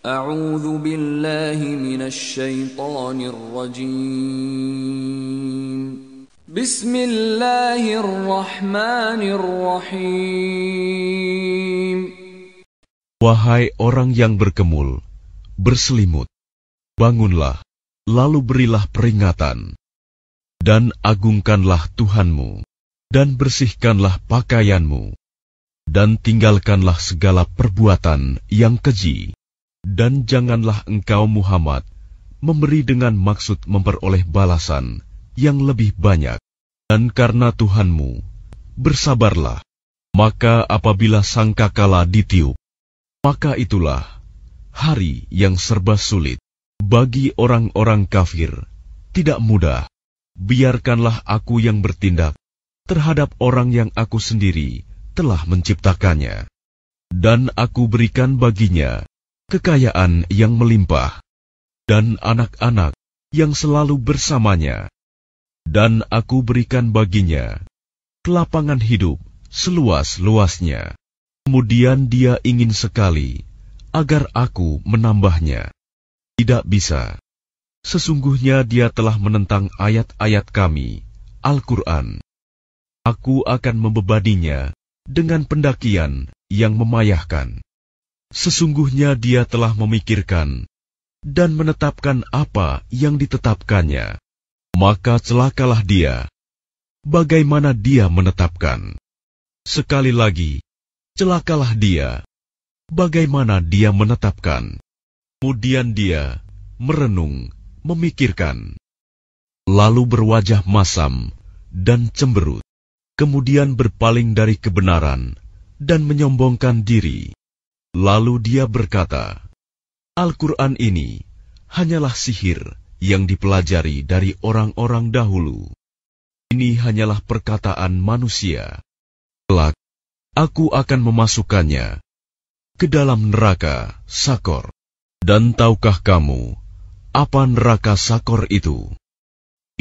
A'udzu billahi minasyaitonir rajim. Bismillahirrahmanirrahim. Wahai orang yang berkemul, berselimut, bangunlah, lalu berilah peringatan, dan agungkanlah Tuhanmu, dan bersihkanlah pakaianmu, dan tinggalkanlah segala perbuatan yang keji. Dan janganlah engkau Muhammad memberi dengan maksud memperoleh balasan yang lebih banyak. Dan karena Tuhanmu, bersabarlah. Maka apabila sangkakala ditiup, maka itulah hari yang serba sulit. Bagi orang-orang kafir, tidak mudah. Biarkanlah aku yang bertindak terhadap orang yang aku sendiri telah menciptakannya. Dan aku berikan baginya kekayaan yang melimpah, dan anak-anak yang selalu bersamanya. Dan aku berikan baginya kelapangan hidup seluas-luasnya. Kemudian dia ingin sekali agar aku menambahnya. Tidak bisa. Sesungguhnya dia telah menentang ayat-ayat kami, Al-Quran. Aku akan membebadinya dengan pendakian yang memayahkan. Sesungguhnya dia telah memikirkan dan menetapkan apa yang ditetapkannya. Maka celakalah dia. Bagaimana dia menetapkan? Sekali lagi, celakalah dia. Bagaimana dia menetapkan? Kemudian dia merenung, memikirkan. Lalu berwajah masam dan cemberut. Kemudian berpaling dari kebenaran dan menyombongkan diri. Lalu dia berkata, Al-Quran ini hanyalah sihir yang dipelajari dari orang-orang dahulu. Ini hanyalah perkataan manusia. Kelak, aku akan memasukkannya ke dalam neraka Sakor. Dan tahukah kamu apa neraka Sakor itu?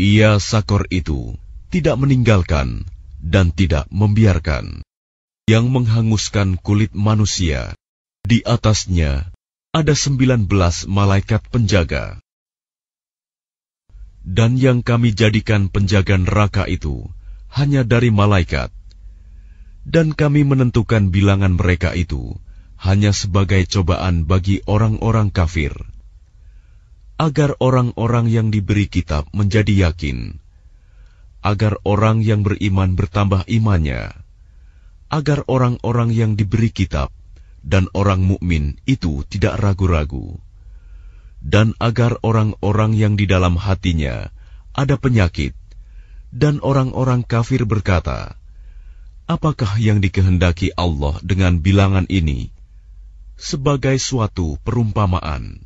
Ia Sakor itu tidak meninggalkan dan tidak membiarkan yang menghanguskan kulit manusia di atasnya ada sembilan belas malaikat penjaga. Dan yang kami jadikan penjaga neraka itu hanya dari malaikat. Dan kami menentukan bilangan mereka itu hanya sebagai cobaan bagi orang-orang kafir. Agar orang-orang yang diberi kitab menjadi yakin. Agar orang yang beriman bertambah imannya. Agar orang-orang yang diberi kitab dan orang mukmin itu tidak ragu-ragu. Dan agar orang-orang yang di dalam hatinya ada penyakit, dan orang-orang kafir berkata, "Apakah yang dikehendaki Allah dengan bilangan ini?" sebagai suatu perumpamaan.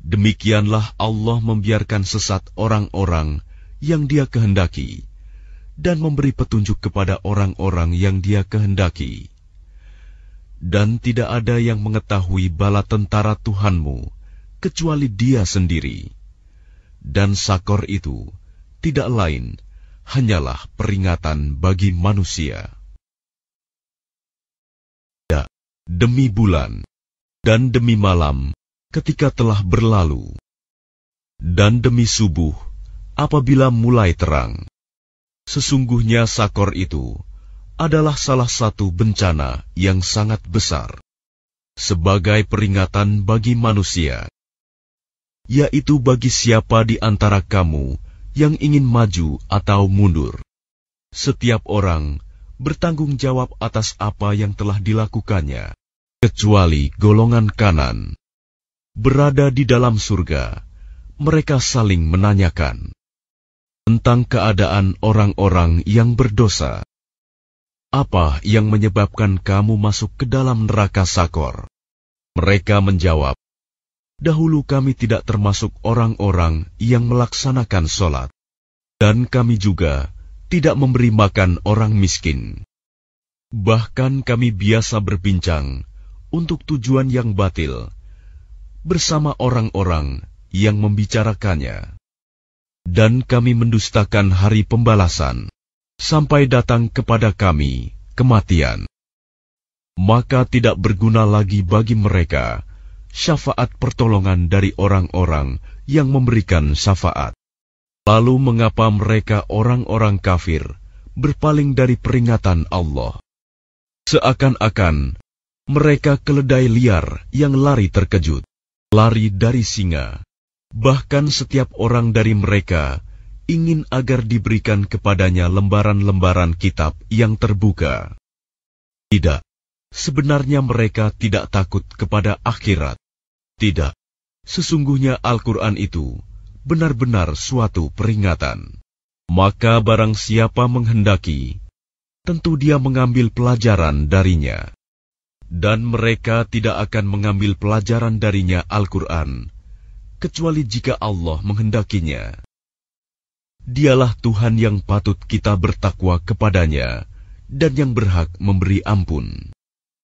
Demikianlah Allah membiarkan sesat orang-orang yang Dia kehendaki, dan memberi petunjuk kepada orang-orang yang Dia kehendaki dan tidak ada yang mengetahui bala tentara Tuhanmu kecuali Dia sendiri. Dan Sakor itu tidak lain hanyalah peringatan bagi manusia. Ya, demi bulan dan demi malam ketika telah berlalu, dan demi subuh apabila mulai terang. Sesungguhnya Sakor itu adalah salah satu bencana yang sangat besar sebagai peringatan bagi manusia, yaitu bagi siapa di antara kamu yang ingin maju atau mundur. Setiap orang bertanggung jawab atas apa yang telah dilakukannya, kecuali golongan kanan. Berada di dalam surga, mereka saling menanyakan tentang keadaan orang-orang yang berdosa apa yang menyebabkan kamu masuk ke dalam neraka Sakor? Mereka menjawab, Dahulu kami tidak termasuk orang-orang yang melaksanakan sholat, dan kami juga tidak memberi makan orang miskin. Bahkan kami biasa berbincang untuk tujuan yang batil bersama orang-orang yang membicarakannya. Dan kami mendustakan hari pembalasan sampai datang kepada kami kematian. Maka tidak berguna lagi bagi mereka syafaat pertolongan dari orang-orang yang memberikan syafaat. Lalu mengapa mereka orang-orang kafir berpaling dari peringatan Allah? Seakan-akan mereka keledai liar yang lari terkejut, lari dari singa. Bahkan setiap orang dari mereka ingin agar diberikan kepadanya lembaran-lembaran kitab yang terbuka. Tidak, sebenarnya mereka tidak takut kepada akhirat. Tidak, sesungguhnya Al-Quran itu benar-benar suatu peringatan. Maka barang siapa menghendaki, tentu dia mengambil pelajaran darinya. Dan mereka tidak akan mengambil pelajaran darinya Al-Quran, kecuali jika Allah menghendakinya. Dialah Tuhan yang patut kita bertakwa kepadanya dan yang berhak memberi ampun.